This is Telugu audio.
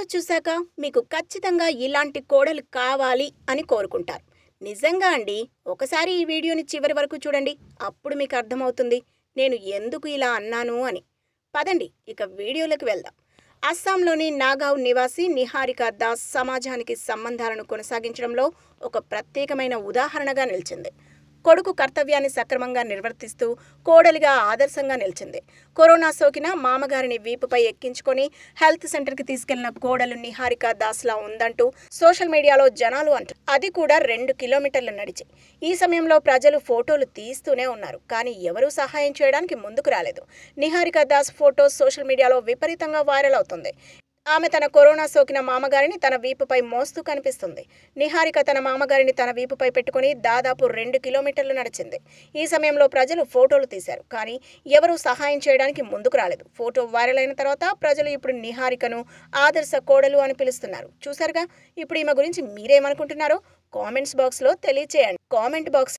వీడియో చూశాక మీకు ఖచ్చితంగా ఇలాంటి కోడలు కావాలి అని కోరుకుంటారు నిజంగా అండి ఒకసారి ఈ వీడియోని చివరి వరకు చూడండి అప్పుడు మీకు అర్థమవుతుంది నేను ఎందుకు ఇలా అన్నాను అని పదండి ఇక వీడియోలకు వెళ్దాం అస్సాంలోని నాగావ్ నివాసి నిహారిక దాస్ సమాజానికి సంబంధాలను కొనసాగించడంలో ఒక ప్రత్యేకమైన ఉదాహరణగా నిలిచింది కొడుకు కర్తవ్యాన్ని సక్రమంగా నిర్వర్తిస్తూ కోడలిగా ఆదర్శంగా నిలిచింది కరోనా సోకిన మామగారిని వీపుపై ఎక్కించుకొని హెల్త్ సెంటర్కి తీసుకెళ్లిన కోడలు నిహారిక దాస్లా ఉందంటూ సోషల్ మీడియాలో జనాలు అంటారు అది కూడా రెండు కిలోమీటర్లు నడిచి ఈ సమయంలో ప్రజలు ఫోటోలు తీస్తూనే ఉన్నారు కానీ ఎవరూ సహాయం చేయడానికి ముందుకు రాలేదు నిహారిక దాస్ ఫోటో సోషల్ మీడియాలో విపరీతంగా వైరల్ అవుతుంది ఆమె తన కరోనా సోకిన మామగారిని తన వీపుపై మోస్తూ కనిపిస్తుంది నిహారిక తన మామగారిని తన వీపుపై పెట్టుకుని దాదాపు రెండు కిలోమీటర్లు నడిచింది ఈ సమయంలో ప్రజలు ఫోటోలు తీశారు కానీ ఎవరూ సహాయం చేయడానికి ముందుకు రాలేదు ఫోటో వైరల్ అయిన తర్వాత ప్రజలు ఇప్పుడు నిహారికను ఆదర్శ కోడలు అని పిలుస్తున్నారు చూసారుగా ఇప్పుడు ఈమె గురించి మీరేమనుకుంటున్నారో కామెంట్స్ బాక్స్లో తెలియచేయండి కామెంట్ బాక్స్